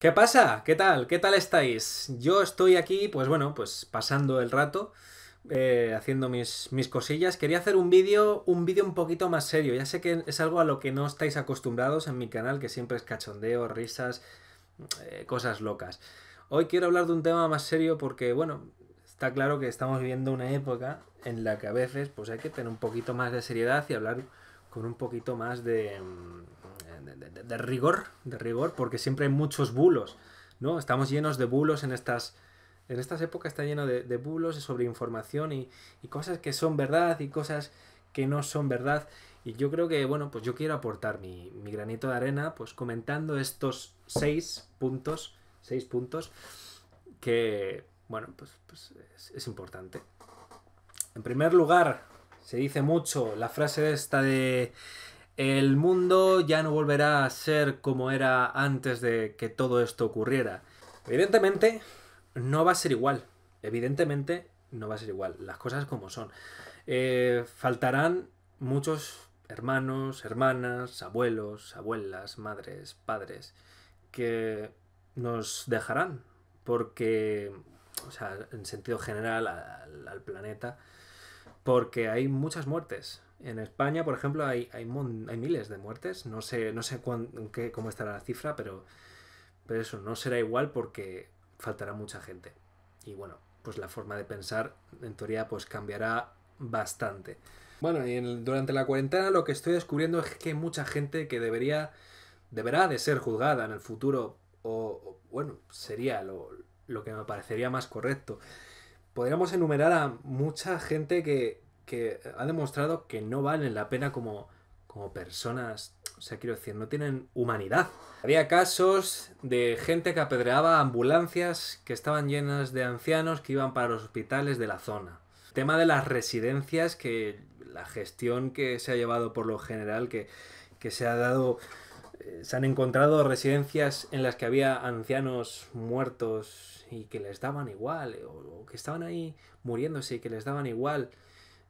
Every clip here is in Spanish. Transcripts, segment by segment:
¿Qué pasa? ¿Qué tal? ¿Qué tal estáis? Yo estoy aquí, pues bueno, pues pasando el rato, eh, haciendo mis, mis, cosillas. Quería hacer un vídeo, un vídeo un poquito más serio. Ya sé que es algo a lo que no estáis acostumbrados en mi canal, que siempre es cachondeo, risas, eh, cosas locas. Hoy quiero hablar de un tema más serio porque, bueno, está claro que estamos viviendo una época en la que a veces pues hay que tener un poquito más de seriedad y hablar con un poquito más de... Mm, de, rigor, de rigor, porque siempre hay muchos bulos, ¿no? Estamos llenos de bulos en estas, en estas épocas, está lleno de, bulos sobre información y, cosas que son verdad y cosas que no son verdad. Y yo creo que, bueno, pues yo quiero aportar mi, granito de arena, pues comentando estos seis puntos, seis puntos que, bueno, pues, pues, es, es importante. En primer lugar, se dice mucho la frase esta de el mundo ya no volverá a ser como era antes de que todo esto ocurriera. Evidentemente, no va a ser igual. Evidentemente, no va a ser igual. Las cosas como son. Eh, faltarán muchos hermanos, hermanas, abuelos, abuelas, madres, padres, que nos dejarán. Porque, o sea, en sentido general, al planeta, porque hay muchas muertes. En España, por ejemplo, hay, hay miles de muertes. No sé, no sé cómo estará la cifra, pero, pero eso no será igual porque faltará mucha gente. Y bueno, pues la forma de pensar, en teoría, pues cambiará bastante. Bueno, y durante la cuarentena lo que estoy descubriendo es que hay mucha gente que debería, deberá de ser juzgada en el futuro, o, bueno, sería lo que me parecería más correcto podríamos enumerar a mucha gente que, ha demostrado que no valen la pena como, como personas. O sea, quiero decir, no tienen humanidad. Había casos de gente que apedreaba ambulancias que estaban llenas de ancianos que iban para los hospitales de la zona. tema de las residencias, que la gestión que se ha llevado por lo general, que, que se ha dado se han encontrado residencias en las que había ancianos muertos y que les daban igual, o, que estaban ahí muriéndose y que les daban igual.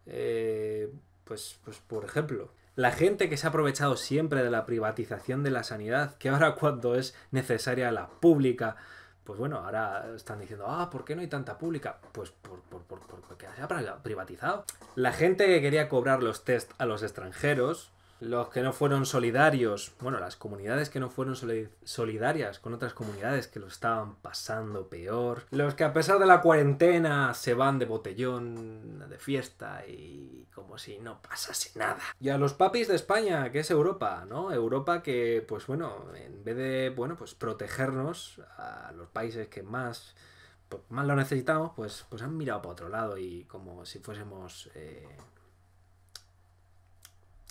Eh, pues, pues, por ejemplo, la gente que se ha aprovechado siempre de la privatización de la sanidad, que ahora cuando es necesaria la pública, pues bueno, ahora están diciendo, ah, ¿por qué no hay tanta pública? Pues por, por, por, porque se ha privatizado. La gente que quería cobrar los test a los extranjeros, los que no fueron solidarios, bueno, las comunidades que no fueron solidarias con otras comunidades que lo estaban pasando peor, los que a pesar de la cuarentena se van de botellón, de fiesta y como si no pasase nada. Y a los papis de España, que es Europa, ¿no? Europa que, pues bueno, en vez de, bueno, pues protegernos a los países que más pues, más lo necesitamos, pues, pues han mirado para otro lado y como si fuésemos eh,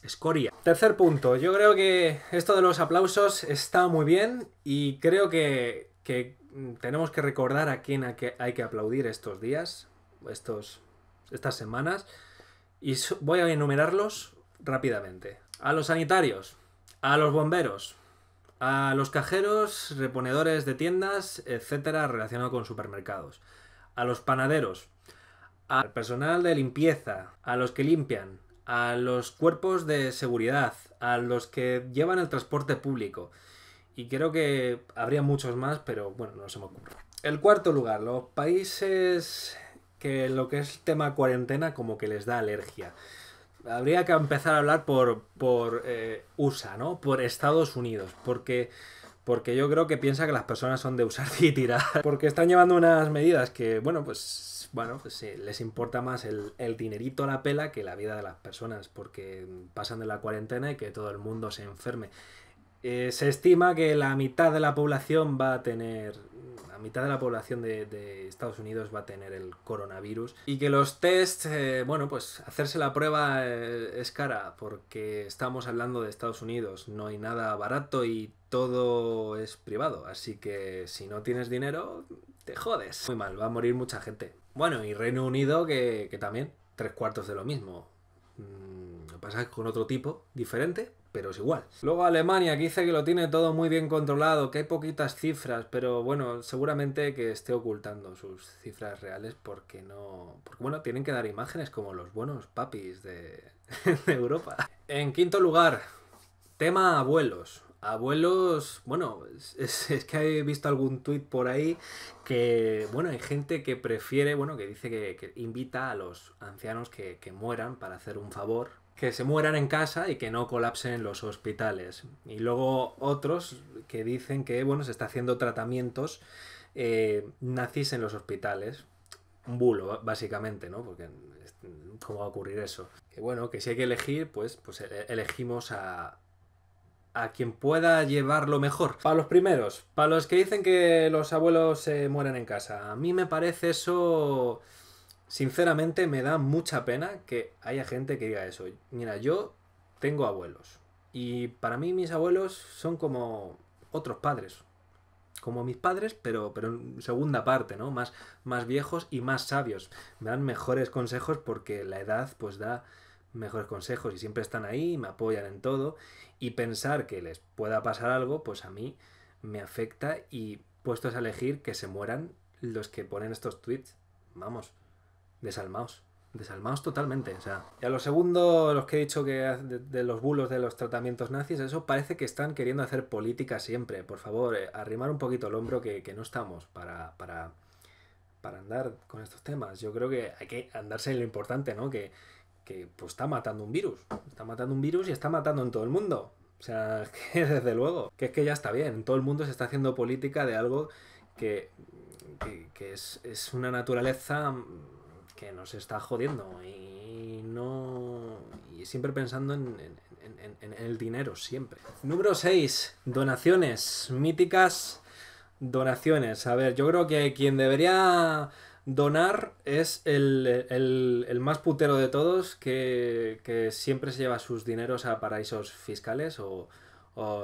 escoria. Tercer punto, yo creo que esto de los aplausos está muy bien y creo que, tenemos que recordar a quién hay que, aplaudir estos días, estos, estas semanas, y voy a enumerarlos rápidamente. A los sanitarios, a los bomberos, a los cajeros, reponedores de tiendas, etcétera, relacionado con supermercados, a los panaderos, al personal de limpieza, a los que limpian, a los cuerpos de seguridad, a los que llevan el transporte público. Y creo que habría muchos más, pero bueno, no se me ocurre. El cuarto lugar, los países que lo que es el tema cuarentena como que les da alergia. Habría que empezar a hablar por, por eh, USA, ¿no? Por Estados Unidos, porque porque yo creo que piensa que las personas son de usar y tirar, porque están llevando unas medidas que, bueno, pues, bueno, pues les importa más el, el dinerito a la pela que la vida de las personas, porque pasan de la cuarentena y que todo el mundo se enferme. Eh, se estima que la mitad de la población va a tener. La mitad de la población de, Estados Unidos va a tener el coronavirus. Y que los tests eh, bueno, pues hacerse la prueba eh, es cara, porque estamos hablando de Estados Unidos. No hay nada barato y todo es privado, así que si no tienes dinero, te jodes. Muy mal, va a morir mucha gente. Bueno, y Reino Unido, que, también, tres cuartos de lo mismo. Mm, lo pasa con otro tipo, diferente, pero es igual. Luego Alemania, que dice que lo tiene todo muy bien controlado, que hay poquitas cifras, pero bueno, seguramente que esté ocultando sus cifras reales porque no... Porque bueno, tienen que dar imágenes como los buenos papis de Europa. En quinto lugar, tema abuelos. Abuelos, bueno, es, que he visto algún tuit por ahí que, bueno, hay gente que prefiere, bueno, que dice que, invita a los ancianos que, mueran para hacer un favor, que se mueran en casa y que no colapsen en los hospitales. Y luego otros que dicen que, bueno, se está haciendo tratamientos Nacís eh, nazis en los hospitales. Un bulo, básicamente, ¿no? Porque ¿cómo va a ocurrir eso? Que bueno, que si hay que elegir, pues, pues e, elegimos a, a quien pueda llevarlo mejor. Para los primeros, para los que dicen que los abuelos se mueren en casa. A mí me parece eso... Sinceramente me da mucha pena que haya gente que diga eso. Mira, yo tengo abuelos. Y para mí mis abuelos son como otros padres. Como mis padres, pero, pero en segunda parte, ¿no? Más, más viejos y más sabios. Me dan mejores consejos porque la edad pues da mejores consejos y siempre están ahí, me apoyan en todo y pensar que les pueda pasar algo, pues a mí me afecta y puestos a elegir que se mueran los que ponen estos tweets, vamos, desalmaos, desalmaos totalmente, o sea. Y a lo segundo, los que he dicho que de, los bulos de los tratamientos nazis, eso parece que están queriendo hacer política siempre, por favor, eh, arrimar un poquito el hombro que, no estamos para... para para andar con estos temas. Yo creo que hay que andarse en lo importante, ¿no? Que, que pues, está matando un virus. Está matando un virus y está matando en todo el mundo. O sea, que desde luego, que es que ya está bien. Todo el mundo se está haciendo política de algo que, es, una naturaleza que nos está jodiendo. Y no. Y siempre pensando en el dinero, siempre. Número 6. Donaciones. Míticas donaciones. A ver, yo creo que quien debería Donar es el, el, más putero de todos que, siempre se lleva sus dineros a paraísos fiscales o,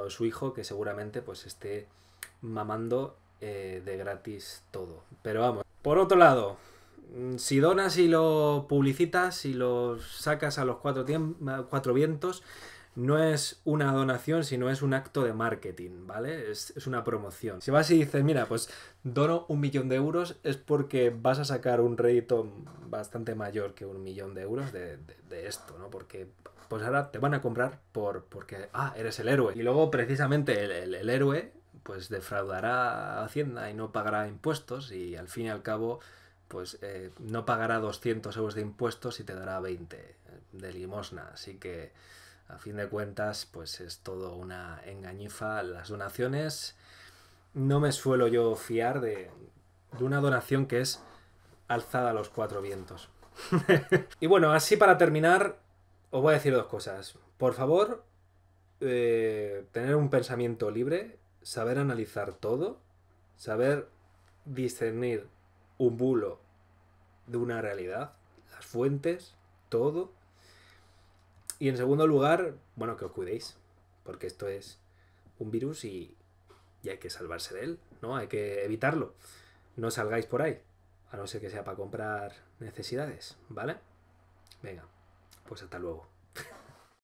su hijo que seguramente pues esté mamando eh, de gratis todo. Pero vamos. Por otro lado, mm, si donas y lo publicitas y lo sacas a los cuatro, cuatro vientos, no es una donación, sino es un acto de marketing, ¿vale? Es, una promoción. Si vas y dices, mira, pues dono un millón de euros, es porque vas a sacar un rédito bastante mayor que un millón de euros de, esto, ¿no? Porque pues ahora te van a comprar por porque, ah, eres el héroe. Y luego precisamente el, héroe pues defraudará a Hacienda y no pagará impuestos y al fin y al cabo pues eh, no pagará 200 euros de impuestos y te dará 20 de limosna. Así que a fin de cuentas, pues es todo una engañifa. Las donaciones, no me suelo yo fiar de, de una donación que es alzada a los cuatro vientos. y bueno, así para terminar, os voy a decir dos cosas. Por favor, eh, tener un pensamiento libre, saber analizar todo, saber discernir un bulo de una realidad, las fuentes, todo y en segundo lugar, bueno, que os cuidéis, porque esto es un virus y, hay que salvarse de él, ¿no? Hay que evitarlo. No salgáis por ahí, a no ser que sea para comprar necesidades, ¿vale? Venga, pues hasta luego.